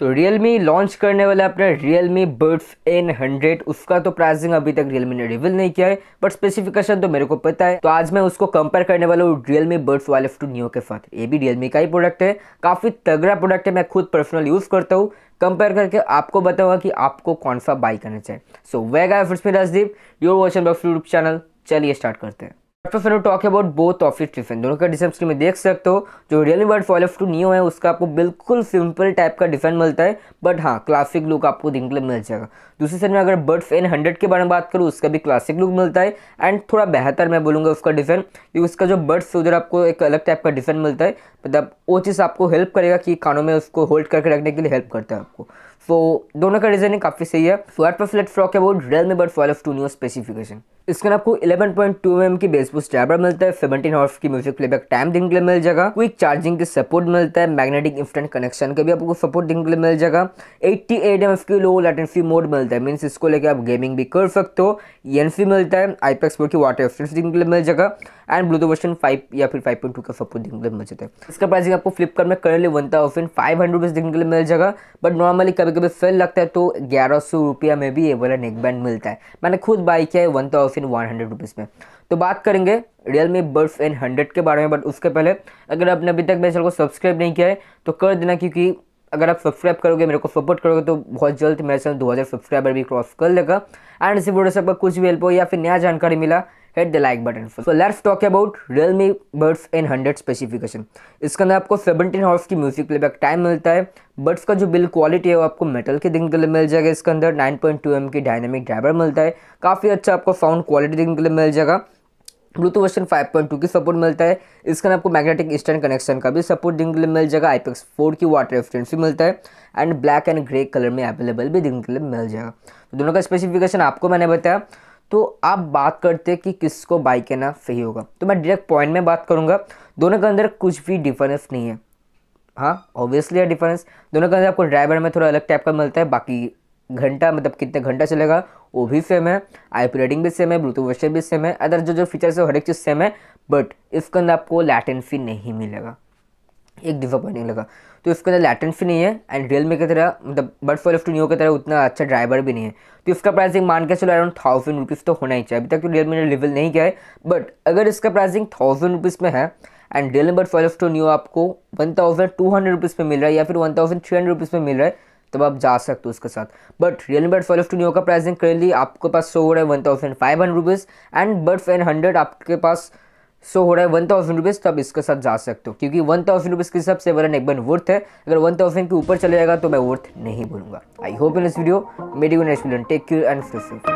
तो मी लॉन्च करने वाला अपना मी बर्ड्स एन हंड्रेड उसका तो प्राइसिंग अभी तक मी ने रिवील नहीं किया है बट स्पेसिफिकेशन तो मेरे को पता है तो आज मैं उसको कंपेयर करने वाला हूँ रियलमी बर्ड्स वाले टू न्यू के साथ ये भी रियलमी का ही प्रोडक्ट है काफ़ी तगड़ा प्रोडक्ट है मैं खुद पर्सनल यूज़ करता हूँ कंपेयर करके आपको बताऊंगा कि आपको कौन सा बाई करना चाहिए सो वेगा फिर Rajdeep your watch and YouTube channel चलिए स्टार्ट करते हैं तो फिर talk about both of this it दोनों का डिफरेंस में देख सकते हो जो रियल वर्ड फॉलोफ टू नियो है उसका आपको बिल्कुल सिंपल टाइप का डिफरेंस मिलता है बट हाँ क्लासिक लुक आपको देखने के लिए मिल जाएगा दूसरी साइड में अगर बर्ड फेन हंड्रेड के बारे में बात करूँ उसका भी क्लासिक लुक मिलता है एंड थोड़ा बेहतर मैं बोलूँगा उसका डिफेंस क्योंकि उसका जो बर्ड्स उधर आपको एक अलग टाइप का डिफेंस मिलता है मतलब वो चीज़ आपको हेल्प करेगा कि कानों में उसको होल्ड करके रखने के लिए हेल्प करता है आपको सो दोनों का डिजाइनिंग काफ़ी सही है फ्लैट पर फ्लैट फ्रॉक है वो रियल में बट फॉल ऑफ टू न्यू स्पेसिफिकेशन इसके आपको 11.2 पॉइंट mm की बेसबूस टैबर मिलता है 17 हॉर्स की म्यूजिक प्लेबैक टाइम दिन के लिए मिल जाएगा क्विक चार्जिंग की सपोर्ट मिलता है मैग्नेटिक इंस्टेंट कनेक्शन का भी आपको सपोर्ट दिन के लिए मिल जाएगा 88 एट एम की लो लेटेंसी मोड मिलता है मीन्स इसको लेके आप गेमिंग भी कर सकते हो एन e मिलता है आईपेक्स पी की वाटर एफिडेंस दिन के लिए मिल जाएगा एंड ब्लूटो वर्षन फाइव या फिर फाइव पॉइंट टू का सपोर्ट दिन के लिए मिल जाता है इसका प्राइसिंग आपको फ्लिपकार्ट में currently one thousand five hundred rupees दिन के लिए मिल जाएगा बट नॉर्मली कभी कभी फेल लगता है तो ग्यारह सौ रुपया में भी ये वाला नेक बैंड मिलता है मैंने खुद बाई किया है one thousand one hundred rupees में तो बात करेंगे Realme buds N hundred के बारे में बट उसके पहले अगर आपने अभी तक मेरे चैनल को सब्सक्राइब नहीं किया है तो कर देना क्योंकि अगर आप सब्सक्राइब करोगे मेरे को सपोर्ट करोगे तो बहुत जल्द मेरा चैनल दो सब्सक्राइबर भी क्रॉस कर लेगा एंड इसी वीडियो से आपको कुछ भी हेल्प हो या फिर नया जानकारी मिला hit the like button so let's talk about Realme buds N hundred specification इसके अंदर आपको सेवनटीन हॉर्स की म्यूजिक प्लेबैक टाइम मिलता है बर्ड्स का जो बिल्ड क्वालिटी है वो आपको मेटल के दिन के लिए मिल जाएगा इसके अंदर नाइन पॉइंट टू एम की डायनेमिक ड्राइवर मिलता है काफ़ी अच्छा आपको साउंड क्वालिटी दिखने के लिए मिल जाएगा ब्लूटूथ वर्जन 5.2 की सपोर्ट मिलता है इसके अंदर आपको मैग्नेटिक ईस्टर्न कनेक्शन का भी सपोर्ट दिखने के लिए मिल जाएगा आईपेक्स फोर की वाटर भी मिलता है and black and grey colour में अवेलेबल भी दिखने के लिए मिल जाएगा तो दोनों का स्पेसिफिकेशन आपको मैंने बताया तो आप बात करते हैं कि किसको बाई करना सही होगा तो मैं डायरेक्ट पॉइंट में बात करूँगा दोनों के अंदर कुछ भी डिफरेंस नहीं है हाँ ऑब्वियसली है डिफरेंस दोनों के अंदर आपको ड्राइवर में थोड़ा अलग टाइप का मिलता है बाकी घंटा मतलब कितने घंटा चलेगा वो भी सेम है आई पी रेटिंग भी सेम है ब्लूटूथ वर्षन भी सेम है अदर जो जो फीचर्स है हर एक चीज़ सेम है बट इसके अंदर आपको लैटेंसी नहीं मिलेगा एक डिसअपॉइंटिंग लगा तो इसके अंदर लैटेंसी नहीं है एंड रियल मी की तरह मतलब बट फॉर एफ न्यू की तरह उतना अच्छा ड्राइवर भी नहीं है तो इसका प्राइसिंग मान के चलो अराउंड थाउजेंड रुपीज़ तो होना ही चाहिए अभी तक तो रियल मी ने लेवल नहीं किया है बट अगर इसका प्राइसिंग थाउजेंड रुपीज़ में है एंड रियल मी बट फॉर एफ न्यू आपको one thousand two hundred rupees में मिल रहा है या फिर one thousand three hundred rupees में मिल रहा है तब आप जा सकते हो उसके साथ बट रियल बट ट्वेल्व टू न्यू का प्राइसिंग करेंटली आपके पास सो हो रहा है one thousand five hundred rupees and buds N hundred आपके पास सो हो रहा है वन थाउजेंड रुपीज़ तो आप इसके साथ जा सकते हो क्योंकि वन थाउजेंड रुपीज़ के हिसाब से वरन एक बन वर्थ है अगर वन थाउजेंड के ऊपर चले जाएगा तो मैं वर्थ नहीं बोलूँगा I hope in this video मेरी टेक क्यू एंड फ्री